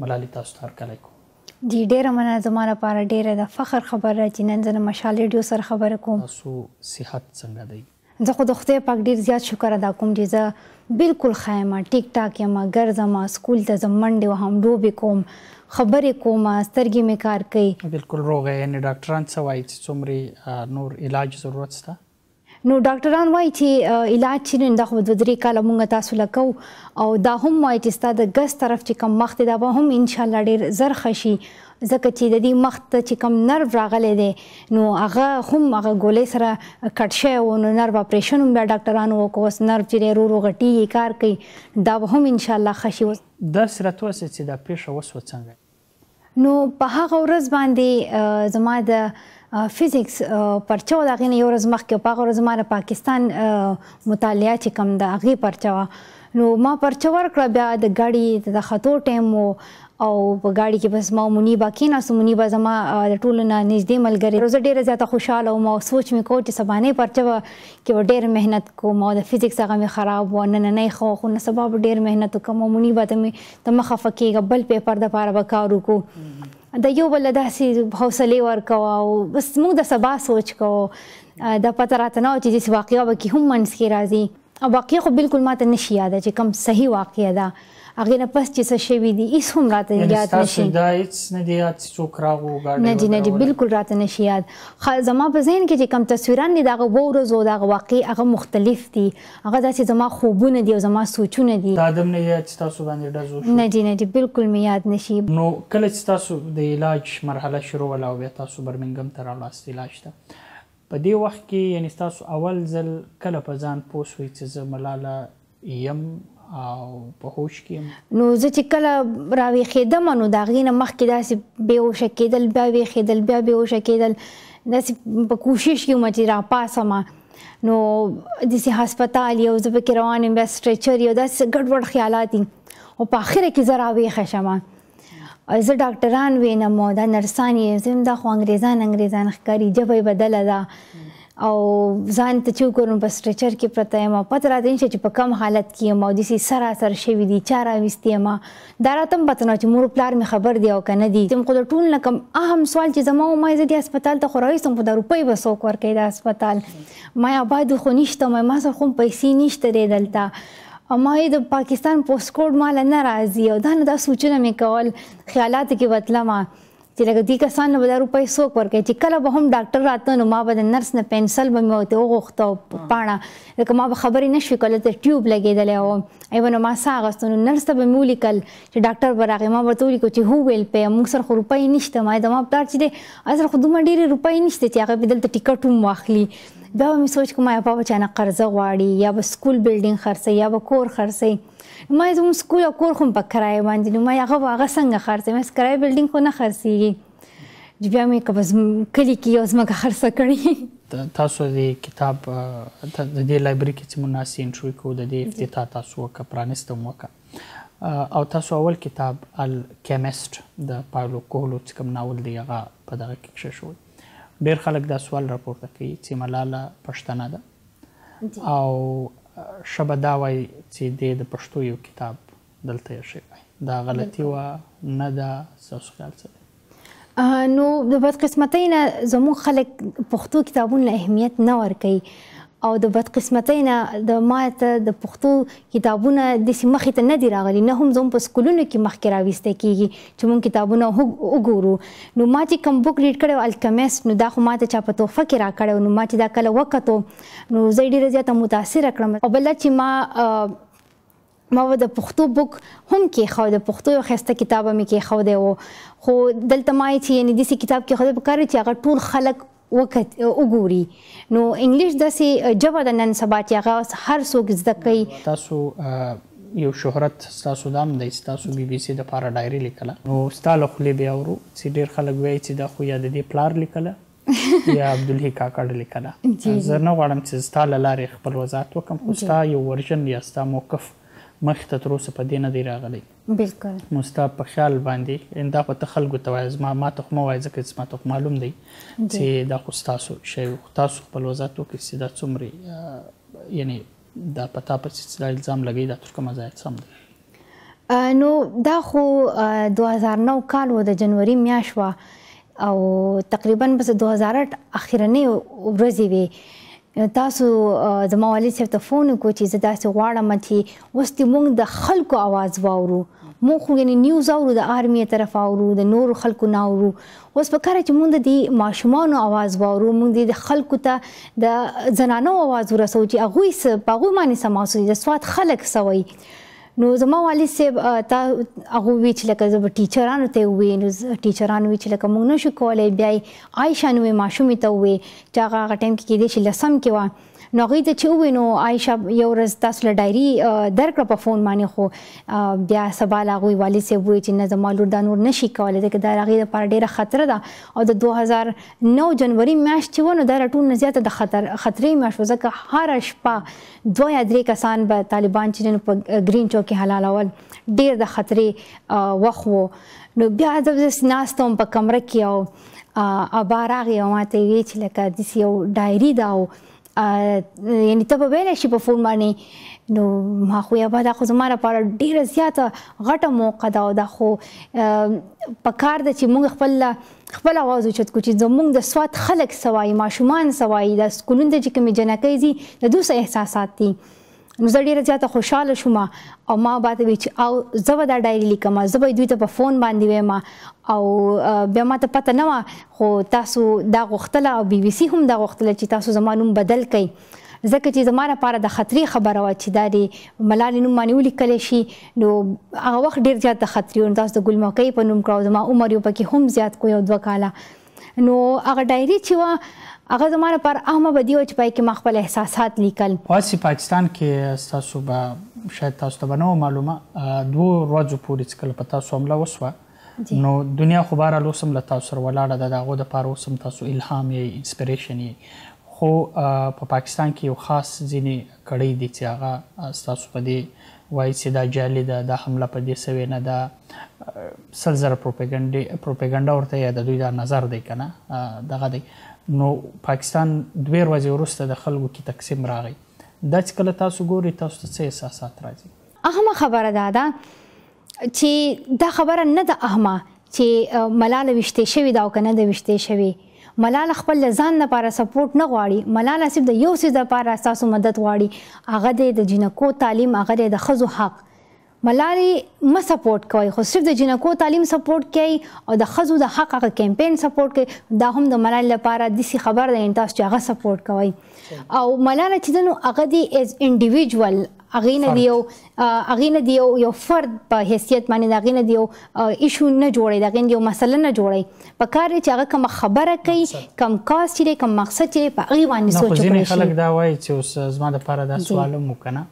ملالي تاسو ته هرکلی کوم جی ډیره مننه زما لپاره ډیره د فخر خبره چې نن زه مشال ریډیو سره خبره کوم تاسو صحت څنګه دی زه خو د خدای پاک ډیر زیات شکر ادا کوم چې زه بالکل خایم ټیک ټاک یم ګرځم سکول ته زم منډه هم ډوبې کوم خبرې کوم سترګې مې کار کوي بالکل روغه یعنی ډاکټران څه وایي چې څومره نور علاج ضرورت شته نو ډاکټران وایي چې علاج چې نن د خو د درې کال مونږ تاسو لکو او دا هم وایي چې ستاسو د غس طرف چې کم مخ ته دا به هم ان شاء الله ډیر زر خشي ځکه چې د دې مخ ته چې کم نرو راغلی دی نو هغه هم هغه ګولې سره کټ شوی او نو نرو اپریشن هم بیا ډاکټرانو وکړ اوس نرو چې رو رو غټي کار کوي دا به هم ان شاء الله خشي دا سره توسه چې دا پیښه وسو څنګه نو په هغه ورځ باندې زما د فزیکس پرچو دا غنی یو ورځ مخکې په هغه ورځ ما د پاکستان مطالعه چې کوم دا غي پرچو نو ما پرچو ورکړه بیا د غړی د خطو ټیم وو او په ګاډي کې بس ما مونی باقی نه سمونی به زما د ټولو نه نږدې ملګری روزه ډیره زیاته خوشاله او ما سوچ مې کو چې سبا نه پرچو کې و ډیر مهنت کوم او د فزیکس هغه مې خراب و نه نه خو خو نه سبا ډیر مهنت کوم مونی به ته مې ته مخه فکېږه بل پیپر د پاره به کار وکړو د یو بل داسې حوصله ورکو او بس موږ د سبا سوچ کوو د پته راته نه چې داسې واقعه به کې هم منځ کې راځي او واقعه خو بالکل ماته نشي یاده چې کوم صحیح واقعه ده هغه نه پس چې څه شوی دی هیڅ هم راته یاد نشي دا هیڅ نه دی یاد چې څوک راغو غاډي نه دی نه دی بالکل راته نشي یاد زما په ذهن کې چې کم تصویران دي دغه ورځو دغه واقع هغه مختلف دي هغه داسې زما خوبونه دي او زما سوچونه دي دا دم نه یاد چې تاسو باندې ډزو شو نه دی نه دی بالکل می یاد نشي نو کله چې تاسو د علاج مرحله شروع ولا او بیا تاسو برمنګم ته رالاست علاج ته په دې وخت کې یعنی تاسو اول ځل کله په ځان پوه شوئ چې زه ملاله یم او په هوش کې نو زه چې کله راوي خېدم نو دا غینه مخ کې داسې به هوش کېدل بیا وی خېدل بیا به هوش کېدل داسې په کوشش کې مچ را پاسم نو د سي هسپتال یو زب کې روان یم سټریچر یو داسې ګډوډ خیالات دي او په اخر کې زه راوي خښم زه ډاکټران وینم دا نرسان یې زم دا خو انګريزان انګريزان ښکاری جبې بدله ده او ځان ته چې وګورم په سټریچر کې پرته یم پته راته نشي چې په کم حالت کې یم او داسې سراسر شوي دي چا راویستې یم دا راته هم پته نه چې مور پلار مې خبر دی او که نه دي چې خو د ټول نه کم اهم سوال چې زما او ما زه دې هسپتال ته خو راویستم خو دا روپۍ به څوک ورکوي د هسپتال ما آباد خو نشته ما سره خو پیسې نشته دی دلته ما د پاکستان پوسټ کوډ مال نه راځي او دا نه دا سوچونه مې کول خیالات کې وتلم چې لکه دې کسان به دا روپۍ څوک ورکوي چې کله به هم ډاکټر راته نو ما به د نرس نه پنسل به مې ورته وغوښته او پاڼه لکه ما به خبرې نه شوې کولی ته ټیوب لګېدلی او ایونه ما ساغستو نو نرس ته به مې ولیکل چې ډاکټر به راغی ما ورته ولیکو چې هو ویل پې موږ سره خو روپۍ نشته ما د ما پلار چې دی اصل خو دومره ډېرې روپۍ نشته چې هغه به دلته ټیکټ هم واخلي بیا مې سوچ کوم یا پاپا چانه قرضه غواړي یا به سکول بلډینګ خرڅي یا به کور خرڅي ما زموږ سکول او کور خو په کرایه باندې نو ما هغه هغه څنګه خرڅي مې کرایه بلډینګ خو نه خرڅيږي بیا مې کوم کلی کې یو زمګه خرڅه کړی تاسو د کتاب د دې لایبرری کې چې مناسب انټروي کو د دې افتتاح تاسو وکړه پرانستم وکړه او تاسو اول کتاب الکیمست د پاولو کوهلو چې کوم ناول دی هغه په دغه کې شوی شو ډیر خلک دا سوال راپورته کوي چې ملاله پښتنه ده او شبه دا وای چې د پښتو یو کتاب دلته شي دا غلطي و نه ده سوسخال څه نو د بدقسمتۍ نه زموږ خلک پښتو کتابونو له اهمیت نه ورکوي او د بدقسمتۍ نه د ماته د پښتو کتابونه د مخې ته نه دی راغلي نه هم زموږ په سکولونو کې مخکې راويسته کیږي چې مونږ کتابونه وګورو نو ما چې کوم بوک ریډ کړو الکمیست نو دا خو ماته چا په توفه کې را کړو نو ما چې دا کله وکړو نو زه ډیره زیاته متاثر کړم او بل چې ما ما به د پښتو بوک هم کې خو د پښتو یو خسته کتابه مې کې خو دی او خو دلته ما چې یعنی د کتاب کې خو د کار چې هغه ټول خلک وخت وګوري نو انګلیش داسې جبه د نن سبا چې هغه هر څوک زده کوي تاسو یو شهرت ستاسو دام د ستاسو بي بي سي د پاره ډایري لیکله نو ستاله خلې بیا ورو چې ډیر خلک وایي چې دا خو یاد دي پلار لیکله یا عبد الهی کاکړ لیکله زه نه غواړم چې ستاله لارې خپل وضاحت وکم خو ستا یو ورژن یا ستا موقف مخته تر اوسه په دې نه دی راغلی بالکل مستاب په خیال باندې انده په تخلګو توایز ما ما ته مو وایي ځکه چې ما ته معلوم دی چې دا خو تاسو شی تاسو خپل وزات وکړي چې دا څومره یعنی دا پتا په چې دا الزام لګی دا تر کومه ځای سم دی نو دا خو 2009 کال و د جنوري میاشت او تقریبا بس 2008 اخیرنی ورځې وي تاسو زما والد صاحب ته فون کو چې زه داسې غواړم چې اوس دې موږ د خلکو आवाज واورو موږ خو یعنی نیوز اورو د آرمی طرف اورو د نور خلکو نه اورو اوس په کار چې موږ د ماشومان आवाज واورو موږ د خلکو ته د زنانو आवाज ورسو چې هغه په هغه باندې سماسو د سواد خلک سوي نو زما والد صاحب تا هغه وی چې لکه زب ټیچرانو ته وی نو ټیچرانو وی چې لکه مونږ نشو کولای بیا عائشہ نو ماشومې ته وی چې هغه ټیم کې کې دي چې لسم کې و نو غي ته چې وینو عائشہ یو ورځ تاسو له ډایری درکړه په فون باندې خو بیا سبا لا غوي والي سي وی چې نه زمالور د نور نشي کولای دا دا غي لپاره ډیره خطر ده او د 2009 جنوري میاشت چې ونه دا ټول نه زیاته د خطر خطرې میاشت ځکه هر شپه دوه یا درې کسان به طالبان چې په گرین چوک کې حلالول ډیر د خطرې وخو نو بیا د ناستوم په کمره کې او اباراغي او ماته وی چې لکه د یو ډایری دا او یعنی ته به ویلې شي په فون باندې نو ما خو یا دا خو زما لپاره ډیره زیاته غټه موقع ده او دا خو په کار ده چې موږ خپل خپل आवाज اوچت کو چې زموږ د سواد خلک سوای ماشومان سوای د سکولونو د چې کوم جنکې دي د دوی احساسات دي نو زه ډیره زیاته خوشاله شوم او ما باندې چې او زه به دا ډایری لیکم زه به دوی ته په فون باندې وایم او بیا ما ته پته نه و خو تاسو دا غوښتله او بي بي سي هم دا غوښتله چې تاسو زمانوم بدل کړئ ځکه چې زماره لپاره د خطرې خبره و چې دا د ملال نوم باندې ولیکل شي نو هغه وخت ډیر زیات د خطرې او تاسو د ګل موقع په نوم کړو زمو عمر یو پکې هم زیات کوی او دوه کاله نو هغه ډایری چې و هغه زماره پر اهمه بدی او چپای کې مخبل احساسات لیکل واسي پاکستان کې تاسو به شاید تاسو ته نو معلومه دوه ورځې پورې څکل پتا سومله وسوه نو دنیا خو بار له سم له تاسو سره ولاړه د داغو د پاره سم تاسو الهام یې انسپیریشن یې خو په پاکستان کې یو خاص ځینی کړي دي چې هغه تاسو په دې وایي چې دا جالي ده د حمله په دې سوي نه ده سلزر پروپاګاندا پروپاګاندا ورته یا د دوی دا نظر دی کنه دغه دی نو پاکستان دوه ورځې وروسته د خلکو کې تقسیم راغی دا چې کله تاسو ګوري تاسو ته څه احساسات راځي اهمه خبره ده دا چې دا خبره نه ده اهمه چې ملاله وشته شوی دا او کنه د وشته شوی ملاله خپل ځان لپاره سپورټ نه غواړي ملاله صرف د یو څه لپاره تاسو مدد غواړي هغه د جنکو تعلیم هغه د خزو حق ملاري م سپورټ کوي خو صرف د جنکو تعلیم سپورټ کوي او د خزو د حق حق کمپاین سپورټ کوي دا هم د ملاري لپاره د سی خبر د انتاس چې هغه سپورټ کوي او ملاري چې نو هغه دی از انډیویډوال اغینه دیو اغینه دیو یو فرد په حیثیت باندې دا اغینه دیو ایشو نه جوړي دا اغینه دیو مسله نه جوړي په کار چې هغه کوم خبره کوي کم کاس چې کم مقصد چې په اغي باندې سوچ کوي خلک دا وایي چې اوس زما د لپاره دا سوال مو کنه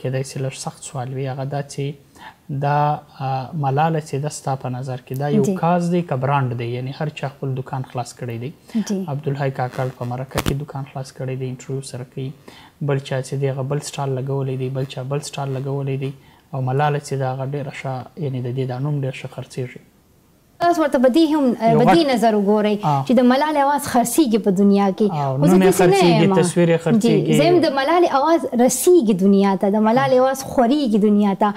کېدای شي لږ سخت سوال وي هغه دا چې دا ملاله چې د ستا په نظر کې دا یو کاز دی که برانډ دی یعنی هر چا خپل دکان خلاص کړی دی عبدالحی کاکړ په مرکه کې دکان خلاص کړی دی انټرویو سره کوي بل چا چې دی هغه بل سټال لګولی دی بل چا بل سټال لګولی دی او ملاله چې دا هغه ډېره ښه یعنی د دې دا نوم ډېر ښه خرڅېږي تاسو ورته بدی هم بدی نظر وګورئ چې د ملال आवाज خرسيږي په دنیا کې او زه دې نه یم تصویر خرسيږي زم د ملال आवाज رسيږي دنیا ته د ملال आवाज خوريږي دنیا ته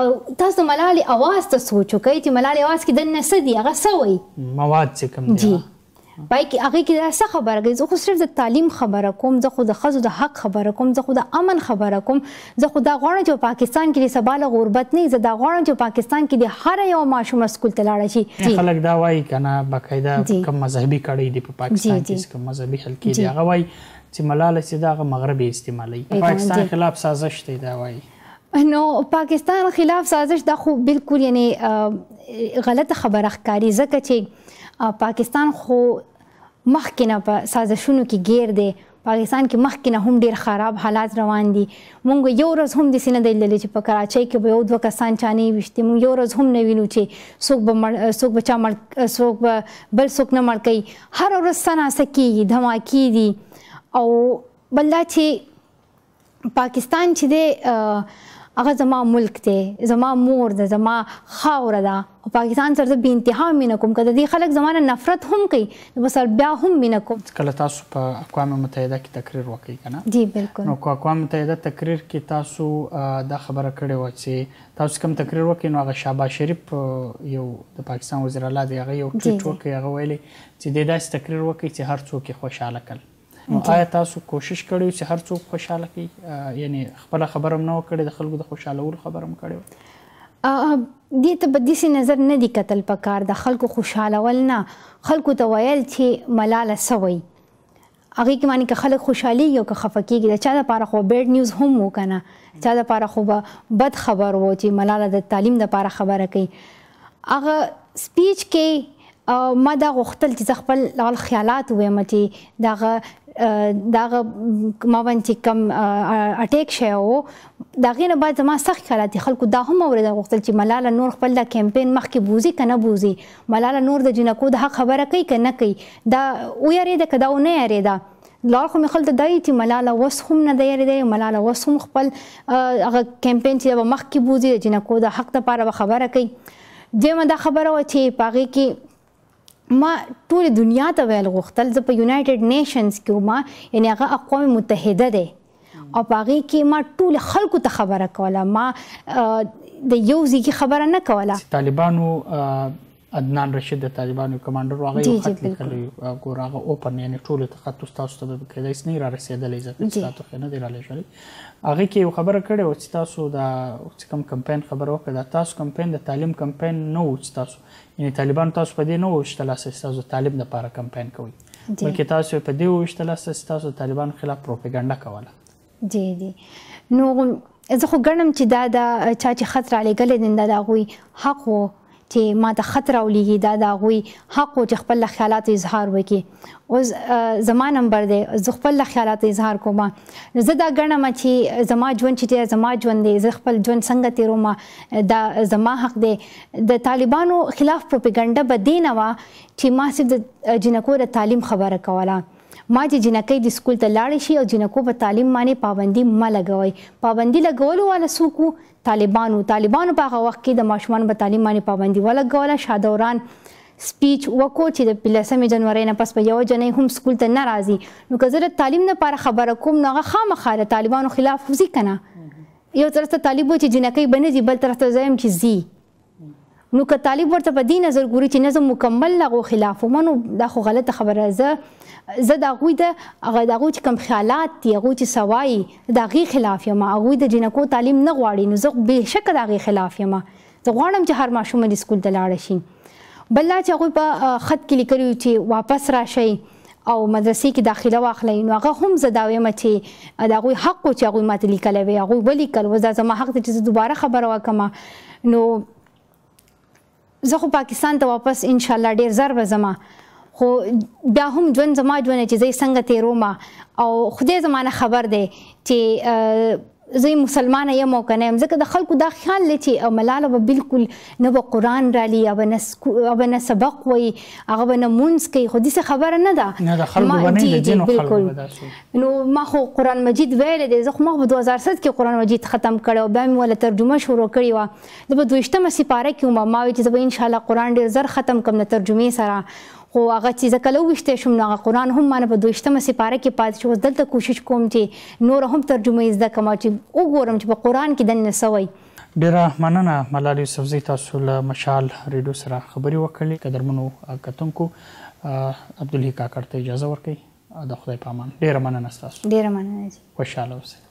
او تاسو ملال आवाज ته سوچ وکړئ چې ملال आवाज کې د نسدي هغه سوي مواد څه کم دي پای کې هغه کې څه خبره کوي زه خو صرف د تعلیم خبره کوم زه خو د خزو د حق خبره کوم زه خو د امن خبره کوم زه خو دا غواړم چې پاکستان کې سباله غربت نه زه دا غواړم چې پاکستان کې د هر یو ماشوم سکول ته لاړ شي خلک دا وایي کنه باقاعده کوم مذهبي کړي دي په پاکستان کې کوم مذهبي حل کې دی هغه وایي چې ملاله سیدا غ مغربي استعمالي پاکستان خلاف سازش دی دا وایي نو پاکستان خلاف سازش دا خو بالکل یعنی غلطه خبره ښکاری ځکه چې پاکستان خو مخکې نه په سازشونو کې ګیر دی پاکستان کې مخکې نه هم ډیر خراب حالات روان دي مونږ یو ورځ هم د سینې د للی چې په کراچۍ کې به یو دوه کسان چانه وشته مونږ یو ورځ هم نه وینو چې څوک به څوک بچا مړ څوک بل څوک نه مړ کوي هر ورځ سنا سکی دھماکی دي او بلدا چې پاکستان چې دی هغه زما ملک دی زما مور ده زما خاور ده او پاکستان سره به انتها مینه کوم کله دي خلک زمانه نفرت هم کوي بس بیا هم مینه کوم کله تاسو په اقوام متحده کې تقریر وکړي کنه جی بالکل نو اقوام متحده تقریر کې تاسو دا خبره کړې و چې تاسو کوم تقریر وکړي نو هغه شابه شریف یو د پاکستان وزیر اعلی دی هغه یو ټویټ وکړي هغه ویلي چې داسې تقریر وکړي چې هر څوک خوشاله کړي نو آیا تاسو کوشش کړی چې هر څوک خوشاله کی یعنی خپل خبرم نه وکړي د خلکو د خوشالولو خبرم کړي ا دې ته په دې نظر نه دی کتل پکار د خلکو خوشالول نه خلکو ته ویل چې ملاله سوي هغه کې معنی که خلک خوشحالي یو که خفقيږي دا چا لپاره خو بیډ نیوز هم وکنه چا لپاره خو بد خبر وو چې ملاله د تعلیم لپاره خبره کوي هغه سپیچ کې ما دا غوښتل چې خپل خیالات وایم چې دا داغه ما باندې کم اٹیک شوی او داغه نه بعد ما سخت حالات خلکو دا هم اورید غوښتل چې ملاله نور خپل د کمپین مخ کې بوزي کنه بوزي ملاله نور د جنکو د حق خبره کوي کنه کوي دا او یریده کدا او نه یریده لار خو مخل ته دای چې ملاله وس هم نه دی لري ملاله وس هم خپل هغه کمپین چې مخ کې بوزي جنکو د حق لپاره خبره کوي دیمه دا خبره و چې پاغي کې ما ټول دنیا ته ویل غوښتل زه په یونایټډ نیشنز کې ما یعنی هغه اقوام متحده دی او پاغي کې ما ټول خلکو ته خبره کوله ما د یو ځکه خبره نه کوله طالبانو عدنان رشید د طالبانو کمانډر واغې یو خط لیکلی کور هغه اوپن یعنی ټول ته خط تاسو ته به کېدای سي نه را رسیدلې ځکه تاسو ته نه دی را لېږلې هغه کې یو خبره کړې و چې تاسو د کوم کمپاین خبرو کړه تاسو کمپاین د تعلیم کمپاین نو چې تاسو یعنی طالبان تاسو په دې نه وشتل اساس تاسو طالب نه لپاره کمپاین کوي بلکې تاسو په دې وشتل اساس تاسو طالبان خلاف پروپاګاندا کوله جی جی نو زه خو ګڼم چې دا د چا چې خطر علی ګلې دا غوي حق وو چې ما ته خطر ولېږي دا د هغوی حق و چې خپل خیالات اظهار وکړي اوس زما نمبر دی زه خپل خیالات اظهار کوم زه دا ګڼم چې زما ژوند چې دی زما ژوند دی زه خپل ژوند څنګه تیروم دا زما حق دی د طالبانو خلاف پروپاګاندا به دی نه وه چې ما صرف د جنکو د تعلیم خبره کوله ما چې جنکې د سکول ته لاړ شي او جنکو په تعلیم باندې پابندي ما لګوي پابندي لګولو ولا سوکو طالبانو طالبانو په هغه وخت کې د ماشومان په تعلیم باندې پابندي ولګوله شادوران سپیچ وکړو چې د پلسمې جنوري نه پس په یو جنې هم سکول ته ناراضي نو که زه د تعلیم نه لپاره خبره کوم نو هغه خامخا د طالبانو خلاف وزي کنه یو طرف ته طالب و چې جنکې بنځي بل طرف ته زم چې زی نو که طالب ورته په دې نظر ګوري چې نظم مکمل لغو خلاف ومنو دا خو غلطه خبره زه زه دا غوي د هغه د غوچ کم خیالات دی هغه چې سوای دا غي خلاف یم هغه د جنکو تعلیم نه غواړي نو زه به شک دا غي خلاف یم زه غواړم چې هر ماشوم د سکول ته لاړ شي بل لا چې هغه په خط کې لیکلو چې واپس راشي او مدرسې کې داخله واخلي نو هغه هم زداویم چې دا غوي حق چې هغه ماته لیکلوي هغه ولیکل وځه زما حق چې دوباره خبره وکم نو زه خو پاکستان ته واپس ان شاء الله ډیر زر به زما خو بیا هم ژوند زما ژوند چې زه څنګه تیروم او خدای زمانه خبر دی چې زه مسلمانه یم او کنه ځکه د خلکو دا خیال لتی او ملاله به بالکل نه به قران را لی او نه او نه سبق وای هغه به مونږ کوي خو دې خبره نه ده نه د خلکو باندې د جنو خلکو نو ما خو قران مجید ویل دي زه خو ما په 2007 کې قران مجید ختم کړو بیا مې ول ترجمه شروع کړی و د 22مه سپاره کې ما وی چې زه ان شاء الله قران ډیر زر ختم کوم نه ترجمه سره خو هغه چې ځکه لوښته شم نو قرآن هم مانه په دوشتمه سپاره کې پات شو دلته کوشش کوم چې نور هم ترجمه یې زده کوم چې وګورم چې په قرآن کې دنه سوی ډیره مننه ملالي سبزي تاسو له مشال ریډیو سره خبري وکړلې قدرمنو کتونکو عبدالحی کاکړ ته اجازه ورکړي د خدای پامان ډیره مننه تاسو ډیره مننه خوشاله اوسئ